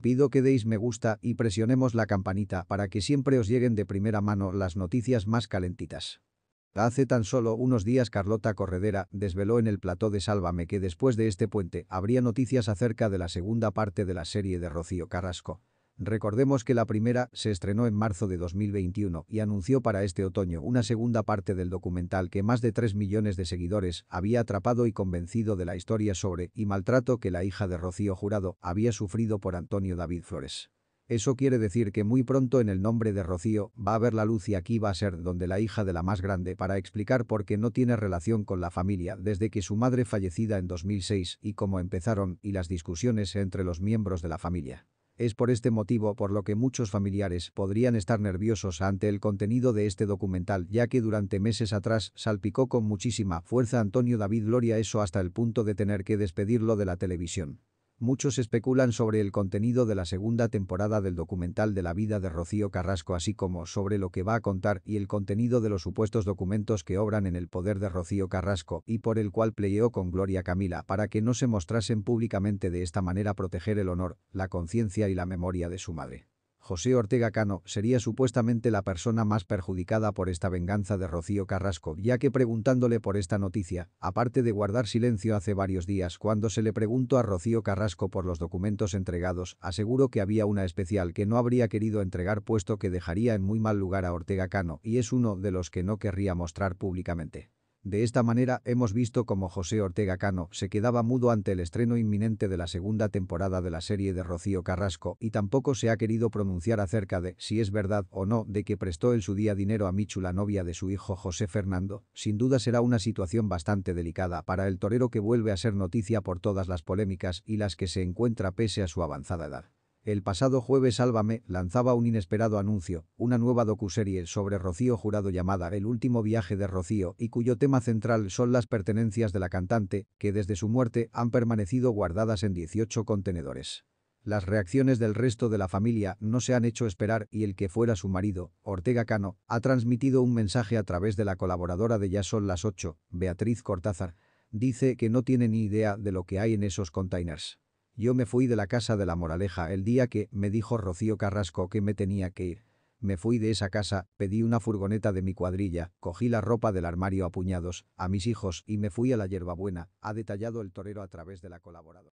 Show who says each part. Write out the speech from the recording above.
Speaker 1: Pido que deis me gusta y presionemos la campanita para que siempre os lleguen de primera mano las noticias más calentitas. Hace tan solo unos días Carlota Corredera desveló en el plató de Sálvame que después de este puente habría noticias acerca de la segunda parte de la serie de Rocío Carrasco. Recordemos que la primera se estrenó en marzo de 2021 y anunció para este otoño una segunda parte del documental que más de 3 millones de seguidores había atrapado y convencido de la historia sobre y maltrato que la hija de Rocío Jurado había sufrido por Antonio David Flores. Eso quiere decir que muy pronto en el nombre de Rocío va a ver la luz y aquí va a ser donde la hija de la más grande para explicar por qué no tiene relación con la familia desde que su madre fallecida en 2006 y cómo empezaron y las discusiones entre los miembros de la familia. Es por este motivo por lo que muchos familiares podrían estar nerviosos ante el contenido de este documental, ya que durante meses atrás salpicó con muchísima fuerza Antonio David Gloria eso hasta el punto de tener que despedirlo de la televisión. Muchos especulan sobre el contenido de la segunda temporada del documental de la vida de Rocío Carrasco así como sobre lo que va a contar y el contenido de los supuestos documentos que obran en el poder de Rocío Carrasco y por el cual peleó con Gloria Camila para que no se mostrasen públicamente de esta manera proteger el honor, la conciencia y la memoria de su madre. José Ortega Cano sería supuestamente la persona más perjudicada por esta venganza de Rocío Carrasco, ya que preguntándole por esta noticia, aparte de guardar silencio hace varios días cuando se le preguntó a Rocío Carrasco por los documentos entregados, aseguró que había una especial que no habría querido entregar puesto que dejaría en muy mal lugar a Ortega Cano y es uno de los que no querría mostrar públicamente. De esta manera hemos visto cómo José Ortega Cano se quedaba mudo ante el estreno inminente de la segunda temporada de la serie de Rocío Carrasco y tampoco se ha querido pronunciar acerca de si es verdad o no de que prestó en su día dinero a Michu la novia de su hijo José Fernando. Sin duda será una situación bastante delicada para el torero que vuelve a ser noticia por todas las polémicas y las que se encuentra pese a su avanzada edad. El pasado jueves Sálvame lanzaba un inesperado anuncio, una nueva docuserie sobre Rocío Jurado llamada El último viaje de Rocío y cuyo tema central son las pertenencias de la cantante, que desde su muerte han permanecido guardadas en 18 contenedores. Las reacciones del resto de la familia no se han hecho esperar y el que fuera su marido, Ortega Cano, ha transmitido un mensaje a través de la colaboradora de Ya son las 8, Beatriz Cortázar, dice que no tiene ni idea de lo que hay en esos containers. Yo me fui de la casa de la moraleja el día que, me dijo Rocío Carrasco que me tenía que ir. Me fui de esa casa, pedí una furgoneta de mi cuadrilla, cogí la ropa del armario a puñados, a mis hijos y me fui a la hierbabuena, ha detallado el torero a través de la colaboradora.